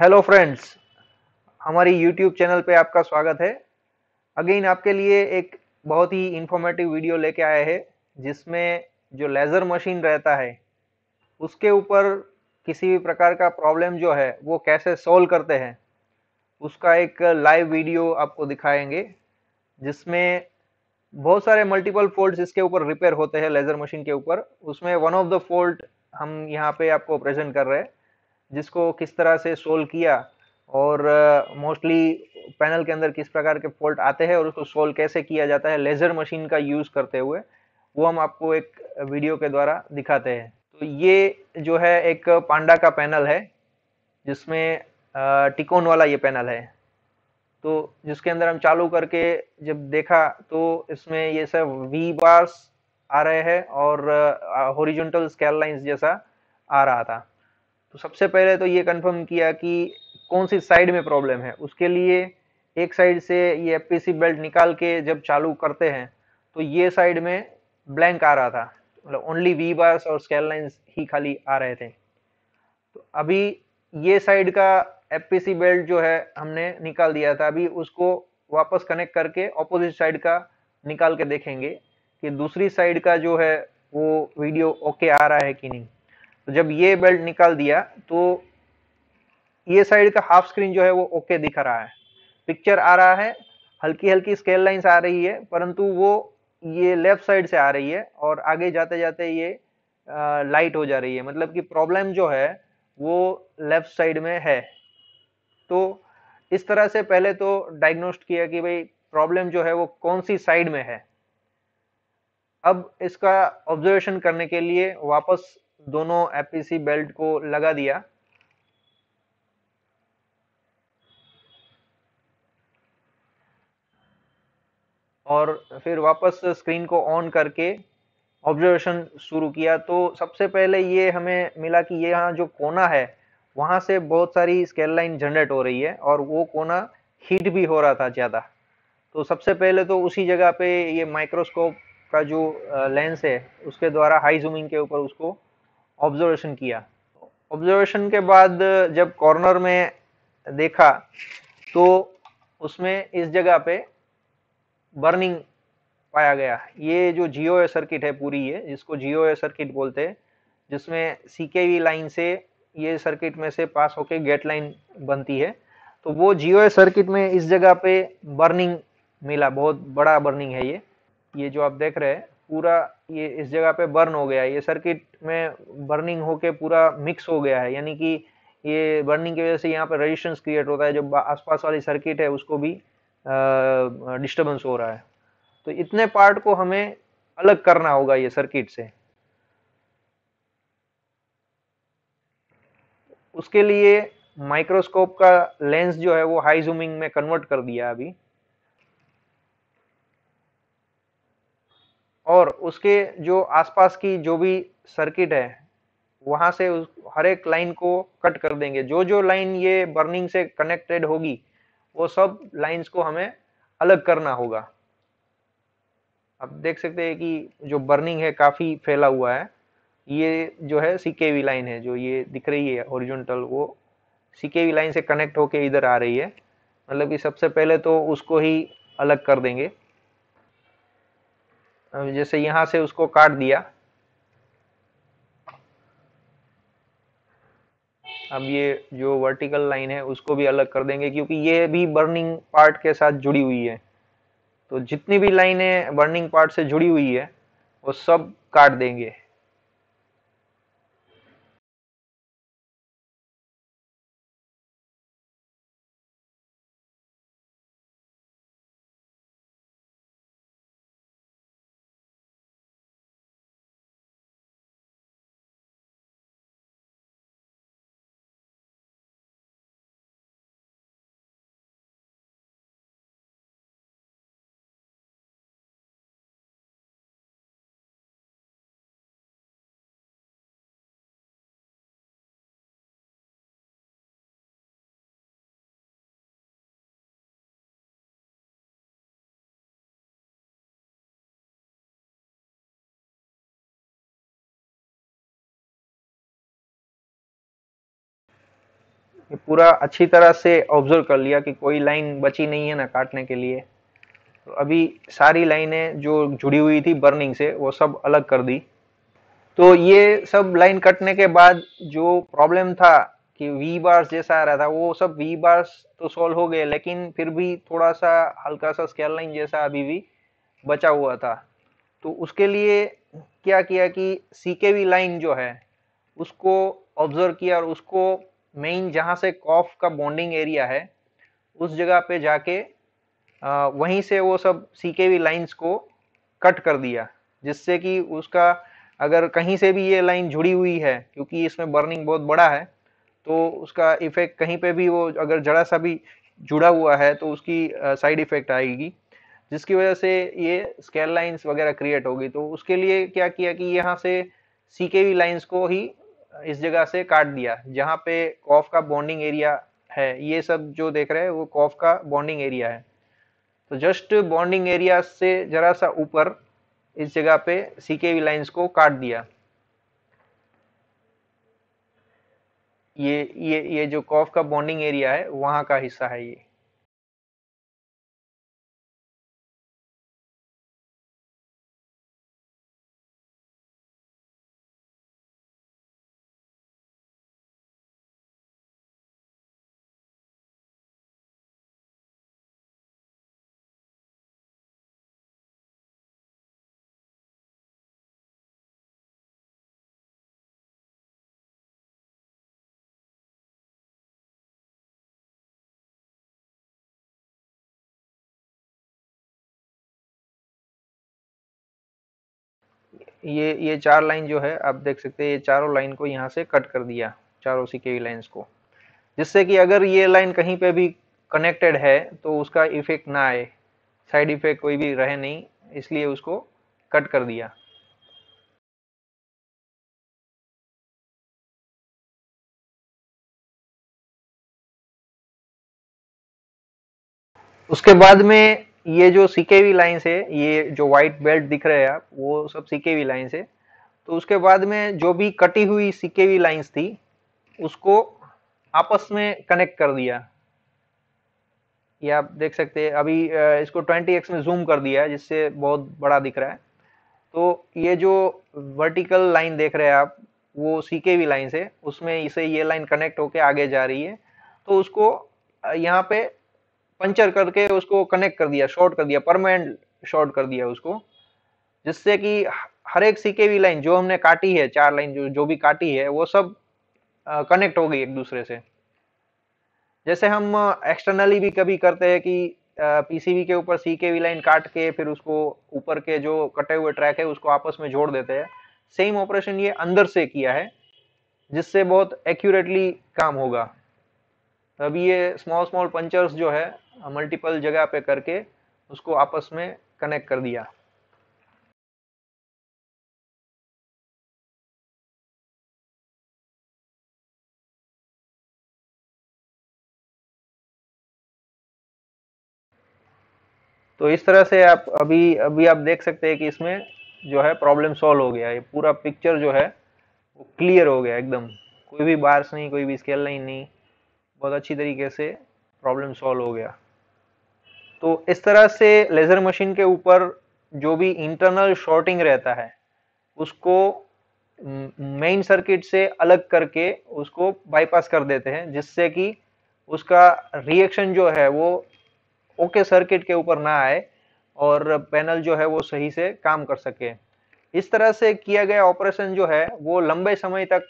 hello friends हमारी YouTube channel पे आपका स्वागत है अगेन आपके लिए एक बहुत ही इंफॉर्मेटिव वीडियो लेके आए हैं जिसमें जो लेज़र मशीन रहता है उसके ऊपर किसी भी प्रकार का प्रॉब्लम जो है वो कैसे सॉल्व करते हैं उसका एक लाइव वीडियो आपको दिखाएंगे जिसमें बहुत सारे मल्टीपल फोल्ट इसके ऊपर रिपेयर होते हैं लेज़र मशीन के ऊपर उसमें वन ऑफ द फोल्ट हम यहाँ पे आपको प्रेजेंट कर रहे हैं जिसको किस तरह से सोल्व किया और मोस्टली uh, पैनल के अंदर किस प्रकार के फॉल्ट आते हैं और उसको सोल्व कैसे किया जाता है लेज़र मशीन का यूज़ करते हुए वो हम आपको एक वीडियो के द्वारा दिखाते हैं तो ये जो है एक पांडा का पैनल है जिसमें टिकोन वाला ये पैनल है तो जिसके अंदर हम चालू करके जब देखा तो इसमें ये सब वी बार्स आ रहे हैं और हॉरिजॉन्टल स्केल लाइंस जैसा आ रहा था तो सबसे पहले तो ये कंफर्म किया कि कौन सी साइड में प्रॉब्लम है उसके लिए एक साइड से ये एफ बेल्ट निकाल के जब चालू करते हैं तो ये साइड में ब्लैंक आ रहा था मतलब ओनली वी बार्स और स्केल लाइन्स ही खाली आ रहे थे तो अभी ये साइड का एफ बेल्ट जो है हमने निकाल दिया था अभी उसको वापस कनेक्ट करके ऑपोजिट साइड का निकाल के देखेंगे कि दूसरी साइड का जो है वो वीडियो ओके आ रहा है कि नहीं तो जब ये बेल्ट निकाल दिया तो ये साइड का हाफ स्क्रीन जो है वो ओके दिख रहा है पिक्चर आ रहा है हल्की हल्की स्केल लाइंस आ रही है परंतु वो ये लेफ्ट साइड से आ रही है और आगे जाते जाते ये आ, लाइट हो जा रही है मतलब कि प्रॉब्लम जो है वो लेफ्ट साइड में है तो इस तरह से पहले तो डायग्नोस्ट किया कि भाई प्रॉब्लम जो है वो कौन सी साइड में है अब इसका ऑब्जर्वेशन करने के लिए वापस दोनों एपीसी बेल्ट को लगा दिया और फिर वापस स्क्रीन को ऑन करके ऑब्जर्वेशन शुरू किया तो सबसे पहले ये हमें मिला कि ये यहाँ जो कोना है वहाँ से बहुत सारी स्केल लाइन जनरेट हो रही है और वो कोना हीट भी हो रहा था ज़्यादा तो सबसे पहले तो उसी जगह पे ये माइक्रोस्कोप का जो लेंस है उसके द्वारा हाई जूमिंग के ऊपर उसको ऑब्जर्वेशन किया ऑब्जर्वेशन के बाद जब कॉर्नर में देखा तो उसमें इस जगह पे बर्निंग पाया गया ये जो जियो सर्किट है पूरी ये जिसको जियो सर्किट बोलते हैं जिसमें सी लाइन से ये सर्किट में से पास होके गेट लाइन बनती है तो वो जियो सर्किट में इस जगह पे बर्निंग मिला बहुत बड़ा बर्निंग है ये ये जो आप देख रहे हैं पूरा ये इस जगह पे बर्न हो गया है ये सर्किट में बर्निंग होके पूरा मिक्स हो गया है यानी कि ये बर्निंग की वजह से यहाँ पर रजिस्टेंस क्रिएट होता है जो आसपास वाली सर्किट है उसको भी डिस्टर्बेंस हो रहा है तो इतने पार्ट को हमें अलग करना होगा ये सर्किट से उसके लिए माइक्रोस्कोप का लेंस जो है वो हाई जूमिंग में कन्वर्ट कर दिया अभी और उसके जो आसपास की जो भी सर्किट है वहां से उस हर एक लाइन को कट कर देंगे जो जो लाइन ये बर्निंग से कनेक्टेड होगी वो सब लाइंस को हमें अलग करना होगा आप देख सकते हैं कि जो बर्निंग है काफ़ी फैला हुआ है ये जो है सीकेवी लाइन है जो ये दिख रही है ओरिजेंटल वो सीकेवी लाइन से कनेक्ट होके इधर आ रही है मतलब कि सबसे पहले तो उसको ही अलग कर देंगे जैसे यहां से उसको काट दिया अब ये जो वर्टिकल लाइन है उसको भी अलग कर देंगे क्योंकि ये भी बर्निंग पार्ट के साथ जुड़ी हुई है तो जितनी भी लाइनें बर्निंग पार्ट से जुड़ी हुई है वो सब काट देंगे पूरा अच्छी तरह से ऑब्जर्व कर लिया कि कोई लाइन बची नहीं है ना काटने के लिए तो अभी सारी लाइनें जो जुड़ी हुई थी बर्निंग से वो सब अलग कर दी तो ये सब लाइन कटने के बाद जो प्रॉब्लम था कि वी बार्स जैसा आ रहा था वो सब वी बार्स तो सॉल्व हो गए लेकिन फिर भी थोड़ा सा हल्का सा स्केल लाइन जैसा अभी भी बचा हुआ था तो उसके लिए क्या किया कि सी के वी लाइन जो है उसको ऑब्जर्व किया और उसको मेन जहाँ से कॉफ का बॉन्डिंग एरिया है उस जगह पे जाके आ, वहीं से वो सब सी के वी लाइन्स को कट कर दिया जिससे कि उसका अगर कहीं से भी ये लाइन जुड़ी हुई है क्योंकि इसमें बर्निंग बहुत बड़ा है तो उसका इफेक्ट कहीं पे भी वो अगर जरा सा भी जुड़ा हुआ है तो उसकी साइड इफेक्ट आएगी जिसकी वजह से ये स्केल लाइंस वगैरह क्रिएट होगी तो उसके लिए क्या किया कि यहाँ से सी के वी लाइन्स को ही इस जगह से काट दिया जहाँ पे कॉफ का बॉन्डिंग एरिया है ये सब जो देख रहे हैं वो कॉफ का बॉन्डिंग एरिया है तो जस्ट बॉन्डिंग एरिया से जरा सा ऊपर इस जगह पे सीकेवी लाइंस को काट दिया ये ये ये जो कॉफ का बॉन्डिंग एरिया है वहां का हिस्सा है ये ये ये चार लाइन जो है आप देख सकते हैं ये चारों लाइन को यहाँ से कट कर दिया चारों सी के लाइन्स को जिससे कि अगर ये लाइन कहीं पे भी कनेक्टेड है तो उसका इफेक्ट ना आए साइड इफेक्ट कोई भी रहे नहीं इसलिए उसको कट कर दिया उसके बाद में ये जो सीके वी लाइन्स है ये जो वाइट बेल्ट दिख रहे हैं आप वो सब सीके वी लाइन्स है तो उसके बाद में जो भी कटी हुई सीके वी लाइन्स थी उसको आपस में कनेक्ट कर दिया ये आप देख सकते हैं अभी इसको 20x में जूम कर दिया है जिससे बहुत बड़ा दिख रहा है तो ये जो वर्टिकल लाइन देख रहे हैं आप वो सीके वी लाइन्स है उसमें इसे ये लाइन कनेक्ट होके आगे जा रही है तो उसको यहाँ पे पंचर करके उसको कनेक्ट कर दिया शॉर्ट कर दिया परमानेंट शॉर्ट कर दिया उसको जिससे कि हर एक वी लाइन जो हमने काटी है चार लाइन जो जो भी काटी है वो सब कनेक्ट हो गई एक दूसरे से जैसे हम एक्सटर्नली भी कभी करते हैं कि पीसीबी के ऊपर वी लाइन काट के फिर उसको ऊपर के जो कटे हुए ट्रैक है उसको आपस में जोड़ देते हैं सेम ऑपरेशन ये अंदर से किया है जिससे बहुत एक्यूरेटली काम होगा तो अभी ये स्मॉल स्मॉल पंचर्स जो है मल्टीपल जगह पे करके उसको आपस में कनेक्ट कर दिया तो इस तरह से आप अभी अभी आप देख सकते हैं कि इसमें जो है प्रॉब्लम सॉल्व हो गया ये पूरा पिक्चर जो है वो क्लियर हो गया एकदम कोई भी बार्स नहीं कोई भी स्केल लाइन नहीं बहुत अच्छी तरीके से प्रॉब्लम सॉल्व हो गया तो इस तरह से लेज़र मशीन के ऊपर जो भी इंटरनल शॉर्टिंग रहता है उसको मेन सर्किट से अलग करके उसको बाईपास कर देते हैं जिससे कि उसका रिएक्शन जो है वो ओके सर्किट के ऊपर ना आए और पैनल जो है वो सही से काम कर सके इस तरह से किया गया ऑपरेशन जो है वो लंबे समय तक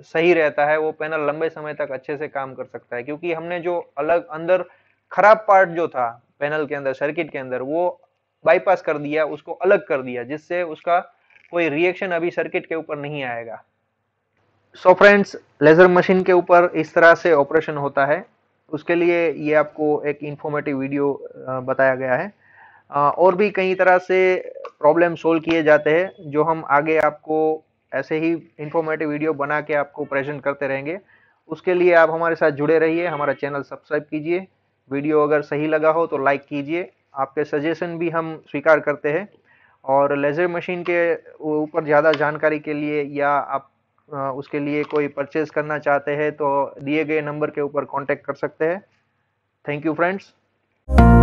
सही रहता है वो पैनल लंबे समय तक अच्छे से काम कर सकता है क्योंकि हमने जो अलग अंदर खराब पार्ट जो था पैनल के अंदर सर्किट के अंदर वो बाईपास कर दिया उसको अलग कर दिया जिससे उसका कोई रिएक्शन अभी सर्किट के ऊपर नहीं आएगा सो फ्रेंड्स लेजर मशीन के ऊपर इस तरह से ऑपरेशन होता है उसके लिए ये आपको एक इंफॉर्मेटिव वीडियो बताया गया है और भी कई तरह से प्रॉब्लम सोल्व किए जाते हैं जो हम आगे आपको ऐसे ही इंफॉर्मेटिव वीडियो बना के आपको प्रेजेंट करते रहेंगे उसके लिए आप हमारे साथ जुड़े रहिए हमारा चैनल सब्सक्राइब कीजिए वीडियो अगर सही लगा हो तो लाइक कीजिए आपके सजेशन भी हम स्वीकार करते हैं और लेज़र मशीन के ऊपर ज़्यादा जानकारी के लिए या आप उसके लिए कोई परचेज करना चाहते हैं तो दिए गए नंबर के ऊपर कॉन्टेक्ट कर सकते हैं थैंक यू फ्रेंड्स